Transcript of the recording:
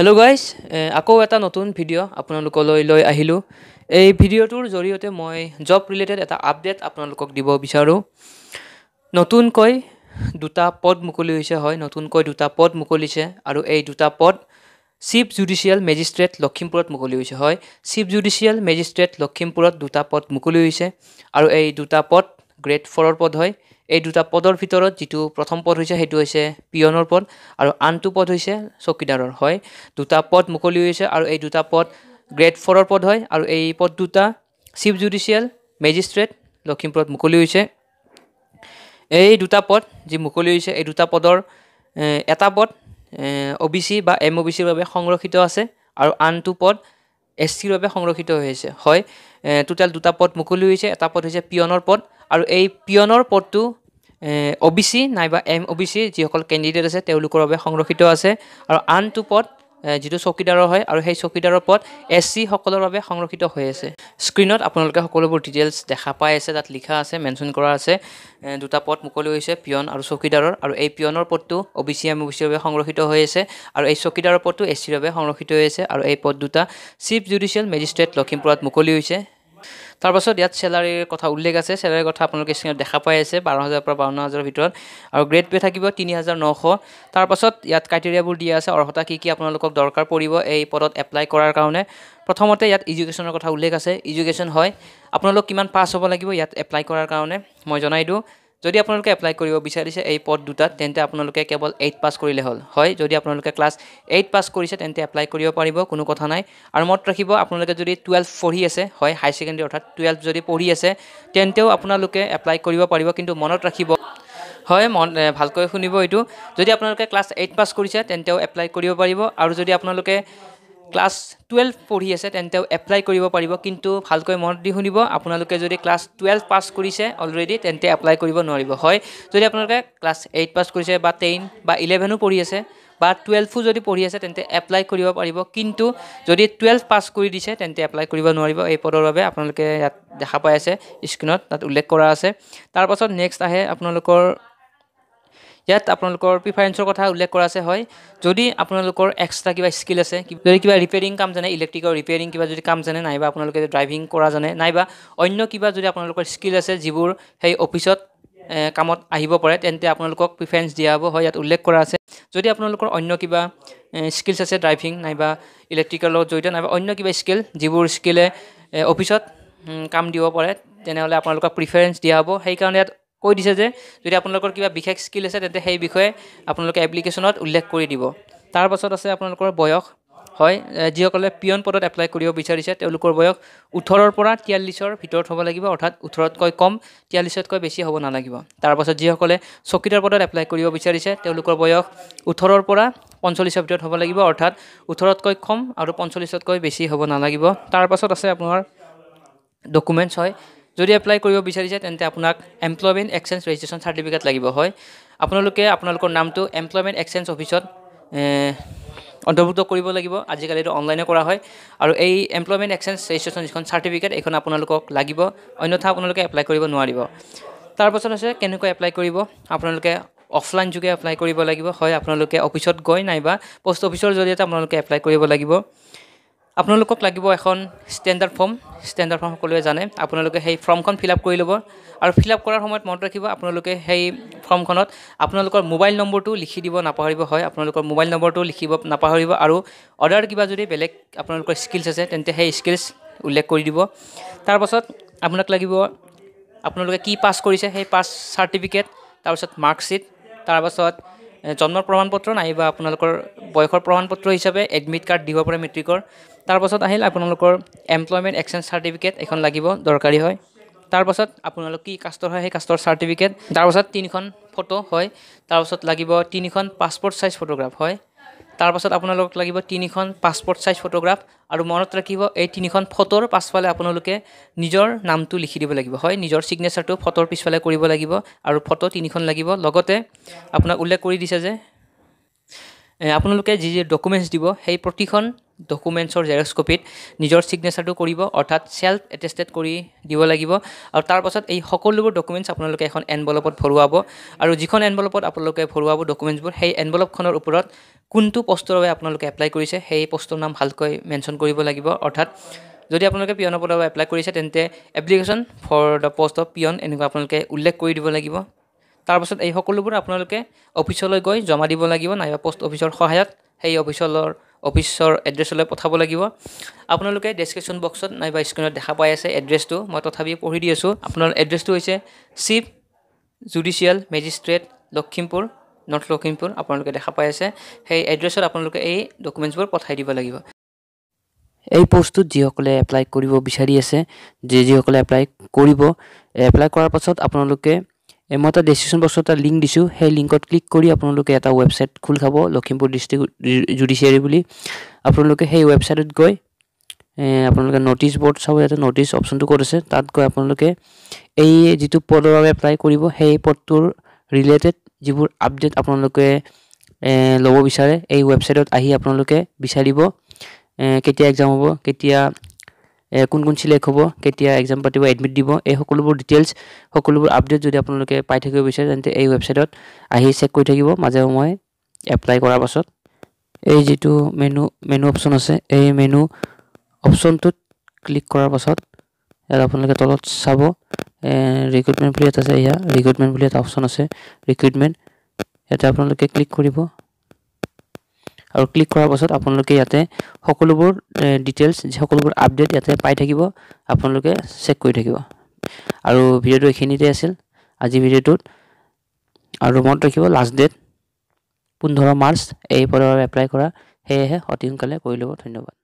hello' guys uh, আকৌ এটা নতুন ভিডিঅ' আপোনালোকলৈ লৈ আহিলোঁ এই ভিডিঅ'টোৰ জৰিয়তে মই জব ৰিলেটেড এটা আপডেট আপোনালোকক দিব বিচাৰোঁ নতুনকৈ দুটা পদ মুকলি হৈছে হয় নতুনকৈ দুটা পদ মুকলিছে আৰু এই দুটা পদ চিফ জুডিচিয়েল মেজিষ্ট্ৰেট লখিমপুৰত মুকলি হৈছে হয় চিফ জুডিচিয়েল মেজিষ্ট্ৰেট লখিমপুৰত দুটা পদ মুকলি হৈছে আৰু এই দুটা পদ গ্ৰেড ফ'ৰৰ পদ হয় এই দুটা পদৰ ভিতৰত যিটো প্ৰথম পদ হৈছে সেইটো হৈছে পিয়নৰ পদ আৰু আনটো পদ হৈছে চকীদাৰৰ হয় দুটা পদ মুকলি হৈছে আৰু এই দুটা পদ গ্ৰেড ফ'ৰৰ পদ হয় আৰু এই পদ দুটা চিফ জুডিচিয়েল মেজিষ্ট্ৰেট লখিমপুৰত মুকলি হৈছে এই দুটা পদ যি মুকলি হৈছে এই দুটা পদৰ এটা পদ অ' বি চি বা এম অ' বি চিৰ বাবে সংৰক্ষিত আছে আৰু আনটো পদ এছ চিৰ বাবে সংৰক্ষিত হৈ আছে হয় টোটেল দুটা পদ মুকলি হৈছে এটা পদ হৈছে পিয়নৰ পদ আৰু এই পিয়নৰ পদটো অ' বি চি নাইবা এম অ' বি চি যিসকল কেণ্ডিডেট আছে তেওঁলোকৰ বাবে সংৰক্ষিত আছে আৰু আনটো পদ যিটো চকীদাৰৰ হয় আৰু সেই চকীদাৰৰ পদ এছ চি সকলৰ বাবে সংৰক্ষিত হৈ আছে স্ক্ৰীণত আপোনালোকে সকলোবোৰ ডিটেইলছ দেখা পাই আছে তাত লিখা আছে মেনশ্যন কৰা আছে দুটা পদ মুকলি হৈছে পিয়ন আৰু চকীদাৰৰ আৰু এই পিয়নৰ পদটো O' B C M O' B চিৰ বাবে সংৰক্ষিত হৈ আছে আৰু এই চকীদাৰৰ পদটো এছ চিৰ বাবে সংৰক্ষিত হৈ আছে আৰু এই পদ দুটা চিফ জুডিচিয়েল মেজিষ্ট্ৰেট লখিমপুৰত মুকলি হৈছে তাৰপাছত ইয়াত চেলাৰীৰ কথা উল্লেখ আছে চেলাৰীৰ কথা আপোনালোকে স্ক্ৰীণত দেখা পাই আছে বাৰ হাজাৰৰ পৰা বাৱন্ন হাজাৰৰ ভিতৰত আৰু গ্ৰেড পে থাকিব তিনি হাজাৰ নশ তাৰপাছত ইয়াত ক্ৰাইটেৰিয়াবোৰ দিয়া আছে অৰ্হতা কি কি আপোনালোকক দৰকাৰ পৰিব এই পদত এপ্লাই কৰাৰ কাৰণে প্ৰথমতে ইয়াত ইজুকেশ্যনৰ কথা উল্লেখ আছে ইজুকেশ্যন হয় আপোনালোক কিমান পাছ হ'ব লাগিব ইয়াত এপ্লাই কৰাৰ কাৰণে মই জনাই দিওঁ যদি আপোনালোকে এপ্লাই কৰিব বিচাৰিছে এই পদ দুটাত তেন্তে আপোনালোকে কেৱল এইট পাছ কৰিলে হ'ল হয় যদি আপোনালোকে ক্লাছ এইট পাছ কৰিছে তেন্তে এপ্লাই কৰিব পাৰিব কোনো কথা নাই আৰু মনত ৰাখিব আপোনালোকে যদি টুৱেলভ পঢ়ি আছে হয় হাই ছেকেণ্ডেৰী অৰ্থাৎ টুৱেলভ যদি পঢ়ি আছে তেন্তেও আপোনালোকে এপ্লাই কৰিব পাৰিব কিন্তু মনত ৰাখিব হয় মন ভালকৈ শুনিব এইটো যদি আপোনালোকে ক্লাছ এইট পাছ কৰিছে তেন্তেও এপ্লাই কৰিব পাৰিব আৰু যদি আপোনালোকে ক্লাছ টুৱেল্ভ পঢ়ি আছে তেন্তে এপ্লাই কৰিব পাৰিব কিন্তু ভালকৈ মন দি শুনিব আপোনালোকে যদি ক্লাছ টুৱেল্ভ পাছ কৰিছে অলৰেডি তেন্তে এপ্লাই কৰিব নোৱাৰিব হয় যদি আপোনালোকে ক্লাছ এইট পাছ কৰিছে বা টেন বা ইলেভেনো পঢ়ি আছে বা টুৱেলভো যদি পঢ়ি আছে তেন্তে এপ্লাই কৰিব পাৰিব কিন্তু যদি টুৱেল্ভ পাছ কৰি দিছে তেন্তে এপ্লাই কৰিব নোৱাৰিব এই পদৰ বাবে আপোনালোকে ইয়াত দেখা পাই আছে স্ক্ৰীণত তাত উল্লেখ কৰা আছে তাৰপাছত নেক্সট আহে আপোনালোকৰ ইয়াত আপোনালোকৰ প্ৰিফাৰেঞ্চৰ কথা উল্লেখ কৰা আছে হয় যদি আপোনালোকৰ এক্সট্ৰা কিবা স্কিল আছে যদি কিবা ৰিপেয়াৰিং কাম জানে ইলেক্ট্ৰিকৰ ৰিপেয়াৰিং কিবা যদি কাম জানে নাইবা আপোনালোকে ড্ৰাইভিং কৰা জানে নাইবা অন্য কিবা যদি আপোনালোকৰ স্কিল আছে যিবোৰ সেই অফিচত কামত আহিব পাৰে তেন্তে আপোনালোকক প্ৰিফাৰেঞ্চ দিয়া হ'ব হয় ইয়াত উল্লেখ কৰা আছে যদি আপোনালোকৰ অন্য কিবা স্কিলছ আছে ড্ৰাইভিং নাইবা ইলেক্ট্ৰিকৰ লগত জড়িত নাইবা অন্য কিবা স্কিল যিবোৰ স্কিলে অফিচত কাম দিব পাৰে তেনেহ'লে আপোনালোকক প্ৰিফাৰেঞ্চ দিয়া হ'ব সেইকাৰণে ইয়াত কৈ দিছে যে যদি আপোনালোকৰ কিবা বিশেষ স্কিল আছে তেন্তে সেই বিষয়ে আপোনালোকে এপ্লিকেশ্যনত উল্লেখ কৰি দিব তাৰপাছত আছে আপোনালোকৰ বয়স হয় যিসকলে পিয়ন পদত এপ্লাই কৰিব বিচাৰিছে তেওঁলোকৰ বয়স ওঠৰৰ পৰা তিয়াল্লিছৰ ভিতৰত হ'ব লাগিব অৰ্থাৎ ওঠৰতকৈ কম তিয়াল্লিছতকৈ বেছি হ'ব নালাগিব তাৰপাছত যিসকলে চকীদাৰ পদত এপ্লাই কৰিব বিচাৰিছে তেওঁলোকৰ বয়স ওঠৰৰ পৰা পঞ্চল্লিছৰ ভিতৰত হ'ব লাগিব অৰ্থাৎ ওঠৰতকৈ কম আৰু পঞ্চল্লিছতকৈ বেছি হ'ব নালাগিব তাৰপাছত আছে আপোনাৰ ডকুমেণ্টছ হয় যদি এপ্লাই কৰিব বিচাৰিছে তেন্তে আপোনাক এমপ্লয়মেণ্ট এক্সেঞ্জ ৰেজিষ্ট্ৰেশ্যন চাৰ্টিফিকেট লাগিব হয় আপোনালোকে আপোনালোকৰ নামটো এমপ্লয়মেণ্ট এক্সেঞ্জ অফিচত অন্তৰ্ভুক্ত কৰিব লাগিব আজিকালি এইটো অনলাইনে কৰা হয় আৰু এই এমপ্লয়মেণ্ট এক্সেঞ্জ ৰেজিষ্ট্ৰেশ্যন যিখন চাৰ্টিফিকেট এইখন আপোনালোকক লাগিব অন্যথা আপোনালোকে এপ্লাই কৰিব নোৱাৰিব তাৰপাছত আছে কেনেকৈ এপ্লাই কৰিব আপোনালোকে অফলাইন যোগে এপ্লাই কৰিব লাগিব হয় আপোনালোকে অফিচত গৈ নাইবা পোষ্ট অফিচৰ জৰিয়তে আপোনালোকে এপ্লাই কৰিব লাগিব আপোনালোকক লাগিব এখন ষ্টেণ্ডাৰ্ড ফৰ্ম ষ্টেণ্ডাৰ্ড ফৰ্ম সকলোৱে জানে আপোনালোকে সেই ফৰ্মখন ফিল আপ কৰি ল'ব আৰু ফিল আপ কৰাৰ সময়ত মনত ৰাখিব আপোনালোকে সেই ফৰ্মখনত আপোনালোকৰ মোবাইল নম্বৰটো লিখি দিব নাপাহৰিব হয় আপোনালোকৰ মোবাইল নম্বৰটো লিখিব নাপাহৰিব আৰু অৰ্ডাৰ কিবা যদি বেলেগ আপোনালোকৰ স্কিলছ আছে তেন্তে সেই স্কিলছ উল্লেখ কৰি দিব তাৰপাছত আপোনাক লাগিব আপোনালোকে কি পাছ কৰিছে সেই পাছ চাৰ্টিফিকেট তাৰপাছত মাৰ্কশ্বিট তাৰপাছত জন্মৰ প্ৰমাণপত্ৰ নাইবা আপোনালোকৰ বয়সৰ প্ৰমাণপত্ৰ হিচাপে এডমিট কাৰ্ড দিব পাৰে মেট্ৰিকৰ তাৰপাছত আহিল আপোনালোকৰ এমপ্লয়মেণ্ট এক্সেঞ্জ চাৰ্টিফিকেট এখন লাগিব দৰকাৰী হয় তাৰপাছত আপোনালোক কি কাষ্টৰ হয় সেই কাষ্টৰ চাৰ্টিফিকেট তাৰপাছত তিনিখন ফটো হয় তাৰপাছত লাগিব তিনিখন পাছপৰ্ট ছাইজ ফটোগ্ৰাফ হয় তাৰপাছত আপোনালোকক লাগিব তিনিখন পাছপৰ্ট ছাইজ ফটোগ্ৰাফ আৰু মনত ৰাখিব এই তিনিখন ফটোৰ পাছফালে আপোনালোকে নিজৰ নামটো লিখি দিব লাগিব হয় নিজৰ ছিগনেচাৰটো ফটোৰ পিছফালে কৰিব লাগিব আৰু ফটো তিনিখন লাগিব লগতে আপোনাক উল্লেখ কৰি দিছে যে আপোনালোকে যি যি ডকুমেণ্টছ দিব সেই প্ৰতিখন ডকুমেণ্টছৰ জেৰক্স কপিত নিজৰ ছিগনেচাৰটো কৰিব অৰ্থাৎ ছেল্ফ এটেষ্টেড কৰি দিব লাগিব আৰু তাৰপাছত এই সকলোবোৰ ডকুমেণ্টছ আপোনালোকে এখন এনভলপত ভৰোৱাব আৰু যিখন এনভলপত আপোনালোকে ভৰোৱাব ডকুমেণ্টছবোৰ সেই এনভলপখনৰ ওপৰত কোনটো পষ্টৰ বাবে আপোনালোকে এপ্লাই কৰিছে সেই পষ্টৰ নাম ভালকৈ মেনশ্যন কৰিব লাগিব অৰ্থাৎ যদি আপোনালোকে পিয়নৰ পদৰ বাবে এপ্লাই কৰিছে তেন্তে application for the post of peon এনেকুৱা আপোনালোকে উল্লেখ কৰি দিব লাগিব তাৰপাছত এই সকলোবোৰ আপোনালোকে অফিচলৈ গৈ জমা দিব লাগিব নাইবা পষ্ট অফিচৰ সহায়ত সেই অফিচলৰ অফিচৰ এড্ৰেছলৈ পঠাব লাগিব আপোনালোকে ডেছক্ৰিপশ্যন বক্সত নাইবা স্ক্ৰীণত দেখা পাই আছে এড্ৰেছটো মই তথাপি পঢ়ি দি আছোঁ আপোনাৰ এড্ৰেছটো হৈছে chief judicial magistrate Lakhimpur North Lakhimpur আপোনালোকে দেখা পাই আছে সেই এড্ৰেছত আপোনালোকে এই ডকুমেণ্টছবোৰ পঠাই দিব লাগিব এই পোষ্টটোত যিসকলে এপ্লাই কৰিব বিচাৰি আছে যি যিসকলে এপ্লাই কৰিব এপ্লাই কৰাৰ পাছত আপোনালোকে মই এটা ডেচক্ৰিপশ্যন বক্সত এটা লিংক দিছোঁ সেই লিংকত ক্লিক কৰি আপোনালোকে এটা ৱেবছাইট খোল খাব লখিমপুৰ ডিষ্ট্ৰিক্ট জুডিচিয়াৰী বুলি আপোনালোকে সেই ৱেবছাইটত গৈ আপোনালোকে ন'টিচ বৰ্ড চাব ইয়াতে ন'টিচ অপশ্যনটো ক'ত আছে তাত গৈ আপোনালোকে এই যিটো পদৰ বাবে এপ্লাই কৰিব সেই পদটোৰ ৰিলেটেড যিবোৰ আপডেট আপোনালোকে ল'ব বিচাৰে এই ৱেবছাইটত আহি আপোনালোকে বিচাৰিব কেতিয়া এক্সাম হ'ব কেতিয়া কোন কোন চিলেক্ট হ'ব কেতিয়া এক্সাম পাতিব এডমিট দিব এই সকলোবোৰ ডিটেইলছ সকলোবোৰ আপডেট যদি আপোনালোকে পাই থাকিব বিচাৰে তেন্তে এই ৱেবছাইটত আহি চেক কৰি থাকিব মাজে সময়ে এপ্লাই কৰাৰ পাছত এই যিটো মেনু মেনু অপশ্যন আছে এই মেনু অপশ্যনটোত ক্লিক কৰাৰ পাছত ইয়াত আপোনালোকে তলত চাব ৰিক্ৰুইটমেণ্ট বুলি এটা আছে এয়া ৰিক্ৰুইটমেণ্ট বুলি এটা অপশ্যন আছে ৰিক্ৰুইটমেণ্ট ইয়াতে আপোনালোকে ক্লিক কৰিব আৰু ক্লিক কৰাৰ পাছত আপোনালোকে ইয়াতে সকলোবোৰ ডিটেইলছ যি সকলোবোৰ আপডেট ইয়াতে পাই থাকিব আপোনালোকে চেক কৰি থাকিব আৰু ভিডিঅ'টো এইখিনিতে আছিল আজি ভিডিঅ'টোত আৰু মনত ৰাখিব লাষ্ট ডেট পোন্ধৰ মাৰ্চ এই পদৰ এপ্লাই কৰা সেয়েহে অতি সোনকালে কৰি ল'ব ধন্যবাদ